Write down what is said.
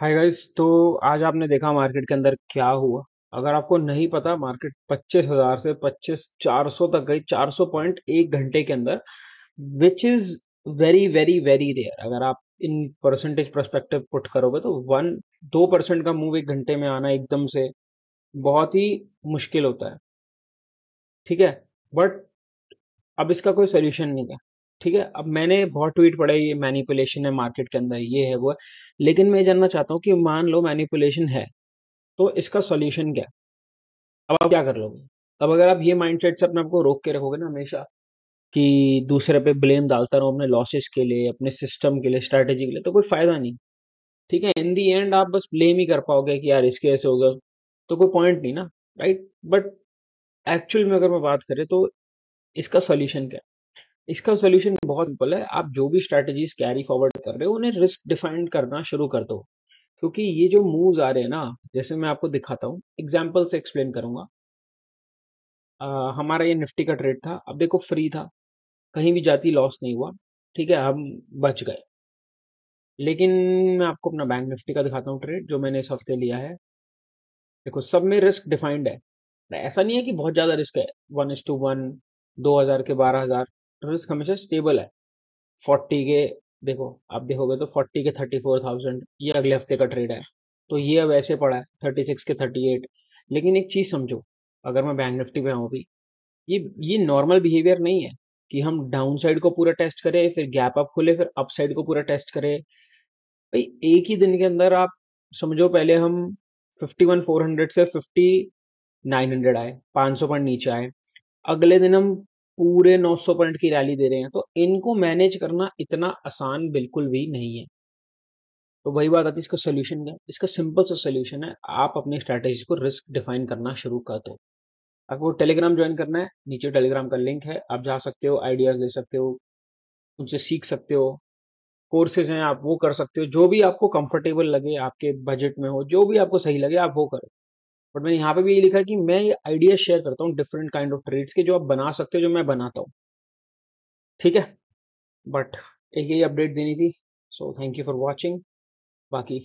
hi guys तो आज आपने देखा मार्केट के अंदर क्या हुआ अगर आपको नहीं पता मार्केट पच्चीस हजार से पच्चीस चार सौ तक गई चार सौ पॉइंट एक घंटे के अंदर which is very very very rare अगर आप इन परसेंटेज परस्पेक्टिव पुट करोगे तो वन दो परसेंट का मूव एक घंटे में आना एकदम से बहुत ही मुश्किल होता है ठीक है बट अब इसका कोई सोल्यूशन नहीं है ठीक है अब मैंने बहुत ट्वीट है ये मैनिपुलेशन है मार्केट के अंदर ये है वो है लेकिन मैं जानना चाहता हूँ कि मान लो मैनिपुलेशन है तो इसका सॉल्यूशन क्या अब आप क्या कर लोगे अब अगर आप ये माइंडसेट से अपने आपको रोक के रखोगे ना हमेशा कि दूसरे पे ब्लेम डालता रहो अपने लॉसेस के लिए अपने सिस्टम के लिए स्ट्रैटेजी के लिए तो कोई फ़ायदा नहीं ठीक है इन दी एंड आप बस ब्लेम ही कर पाओगे कि यार इसके ऐसे हो गया तो कोई पॉइंट नहीं ना राइट बट एक्चुअल में अगर मैं बात करें तो इसका सॉल्यूशन क्या इसका सोल्यूशन बहुत सिंपल है आप जो भी स्ट्रैटेजीज कैरी फॉरवर्ड कर रहे हो उन्हें रिस्क डिफाइंड करना शुरू कर दो क्योंकि ये जो मूव्स आ रहे हैं ना जैसे मैं आपको दिखाता हूँ एग्जाम्पल से एक्सप्लेन करूंगा आ, हमारा ये निफ्टी का ट्रेड था अब देखो फ्री था कहीं भी जाती लॉस नहीं हुआ ठीक है हम बच गए लेकिन मैं आपको अपना बैंक निफ्टी का दिखाता हूँ ट्रेड जो मैंने इस हफ्ते लिया है देखो सब में रिस्क डिफाइंड है ऐसा नहीं है कि बहुत ज़्यादा रिस्क है वन इज टू वन दो हज़ार के बारह हज़ार तो रिस्क हमेशा स्टेबल है फोर्टी के देखो आप देखोगे तो फोर्टी के थर्टी फोर थाउजेंड ये अगले हफ्ते का ट्रेड है तो ये अब ऐसे पड़ा है थर्टी सिक्स के थर्टी एट लेकिन एक चीज़ समझो अगर मैं बैंक निफ्टी पे आऊँ भी ये ये नॉर्मल बिहेवियर नहीं है कि हम डाउन साइड को पूरा टेस्ट करें फिर गैप अप खोले फिर अप साइड को पूरा टेस्ट करें भाई एक ही दिन के अंदर आप समझो पहले हम फिफ्टी वन फोर हंड्रेड से फिफ्टी नाइन हंड्रेड आए पाँच सौ पॉइंट नीचे आए अगले दिन हम पूरे 900 पॉइंट की रैली दे रहे हैं तो इनको मैनेज करना इतना आसान बिल्कुल भी नहीं है तो वही बात आती है इसका सोल्यूशन क्या इसका सिंपल सा सोल्यूशन है आप अपनी स्ट्रैटेजी को रिस्क डिफाइन करना शुरू कर दो आपको टेलीग्राम ज्वाइन करना है नीचे टेलीग्राम का लिंक है आप जा सकते हो आइडियाज़ ले सकते हो उनसे सीख सकते हो कोर्सेज हैं आप वो कर सकते हो जो भी आपको कंफर्टेबल लगे आपके बजट में हो जो भी आपको सही लगे आप वो करो बट मैंने यहाँ पे भी ये लिखा कि मैं ये आइडिया शेयर करता हूँ डिफरेंट काइंड ऑफ ट्रेड्स के जो आप बना सकते हो जो मैं बनाता हूँ ठीक है बट एक यही अपडेट देनी थी so thank you for watching बाकी